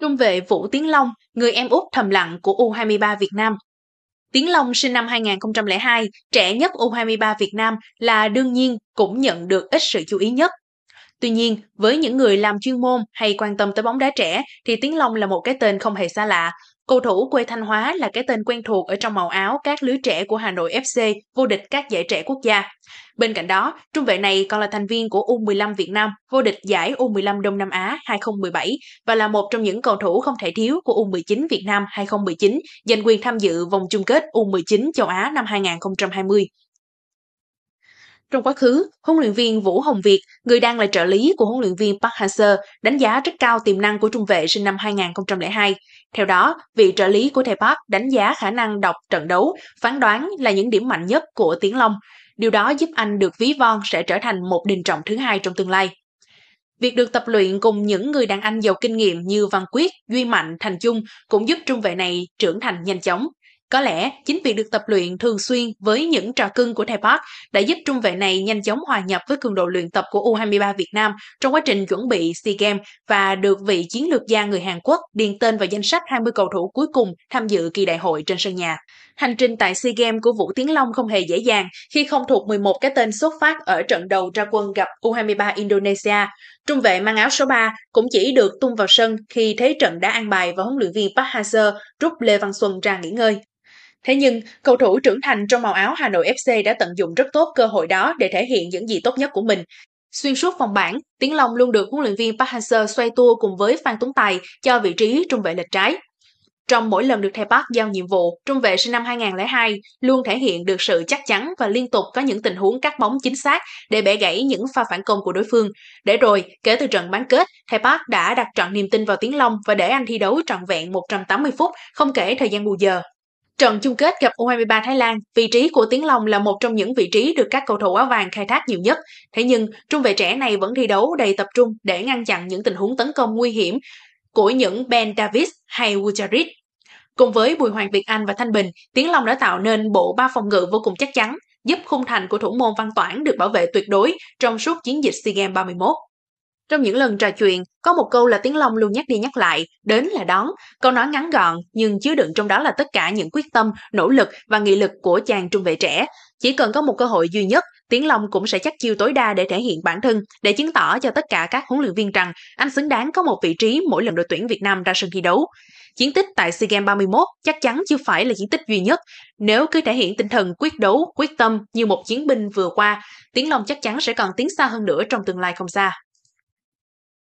trung vệ Vũ Tiến Long, người em út thầm lặng của U23 Việt Nam. Tiến Long sinh năm 2002, trẻ nhất U23 Việt Nam là đương nhiên cũng nhận được ít sự chú ý nhất Tuy nhiên, với những người làm chuyên môn hay quan tâm tới bóng đá trẻ thì Tiến Long là một cái tên không hề xa lạ. Cầu thủ quê Thanh Hóa là cái tên quen thuộc ở trong màu áo các lứa trẻ của Hà Nội FC vô địch các giải trẻ quốc gia. Bên cạnh đó, trung vệ này còn là thành viên của U15 Việt Nam, vô địch giải U15 Đông Nam Á 2017 và là một trong những cầu thủ không thể thiếu của U19 Việt Nam 2019 giành quyền tham dự vòng chung kết U19 châu Á năm 2020. Trong quá khứ, huấn luyện viên Vũ Hồng Việt, người đang là trợ lý của huấn luyện viên Park Hang-seo, đánh giá rất cao tiềm năng của trung vệ sinh năm 2002. Theo đó, vị trợ lý của thầy Park đánh giá khả năng đọc trận đấu, phán đoán là những điểm mạnh nhất của Tiến Long. Điều đó giúp anh được ví von sẽ trở thành một đình trọng thứ hai trong tương lai. Việc được tập luyện cùng những người đàn anh giàu kinh nghiệm như Văn Quyết, Duy Mạnh, Thành trung cũng giúp trung vệ này trưởng thành nhanh chóng. Có lẽ chính việc được tập luyện thường xuyên với những trò cưng của thầy Park đã giúp trung vệ này nhanh chóng hòa nhập với cường độ luyện tập của U23 Việt Nam trong quá trình chuẩn bị SEA Games và được vị chiến lược gia người Hàn Quốc điền tên vào danh sách 20 cầu thủ cuối cùng tham dự kỳ đại hội trên sân nhà. Hành trình tại SEA Games của Vũ Tiến Long không hề dễ dàng khi không thuộc 11 cái tên xuất phát ở trận đầu ra quân gặp U23 Indonesia. Trung vệ mang áo số 3 cũng chỉ được tung vào sân khi thế trận đã an bài và huấn luyện viên Park Hang-seo rút Lê Văn Xuân ra nghỉ ngơi. Thế nhưng, cầu thủ trưởng thành trong màu áo Hà Nội FC đã tận dụng rất tốt cơ hội đó để thể hiện những gì tốt nhất của mình. Xuyên suốt vòng bảng, Tiến Long luôn được huấn luyện viên Park Hang-seo xoay tua cùng với Phan Tuấn Tài cho vị trí trung vệ lệch trái. Trong mỗi lần được thầy Park giao nhiệm vụ, trung vệ sinh năm 2002 luôn thể hiện được sự chắc chắn và liên tục có những tình huống cắt bóng chính xác để bẻ gãy những pha phản công của đối phương. Để rồi, kể từ trận bán kết, thầy Park đã đặt trọn niềm tin vào Tiến Long và để anh thi đấu trọn vẹn 180 phút, không kể thời gian bù giờ. Trận chung kết gặp U23 Thái Lan, vị trí của Tiến Long là một trong những vị trí được các cầu thủ áo vàng khai thác nhiều nhất. Thế nhưng, trung vệ trẻ này vẫn thi đấu đầy tập trung để ngăn chặn những tình huống tấn công nguy hiểm của những Ben Davis hay Wujarit. Cùng với Bùi Hoàng Việt Anh và Thanh Bình, Tiến Long đã tạo nên bộ ba phòng ngự vô cùng chắc chắn, giúp khung thành của thủ môn Văn Toản được bảo vệ tuyệt đối trong suốt chiến dịch SEA Games 31. Trong những lần trò chuyện, có một câu là Tiếng Long luôn nhắc đi nhắc lại, đến là đón. Câu nói ngắn gọn nhưng chứa đựng trong đó là tất cả những quyết tâm, nỗ lực và nghị lực của chàng trung vệ trẻ. Chỉ cần có một cơ hội duy nhất, tiếng Long cũng sẽ chắc chiêu tối đa để thể hiện bản thân, để chứng tỏ cho tất cả các huấn luyện viên rằng anh xứng đáng có một vị trí mỗi lần đội tuyển Việt Nam ra sân thi đấu. Chiến tích tại SEA Games 31 chắc chắn chưa phải là chiến tích duy nhất. Nếu cứ thể hiện tinh thần quyết đấu, quyết tâm như một chiến binh vừa qua, tiếng Long chắc chắn sẽ còn tiến xa hơn nữa trong tương lai không xa.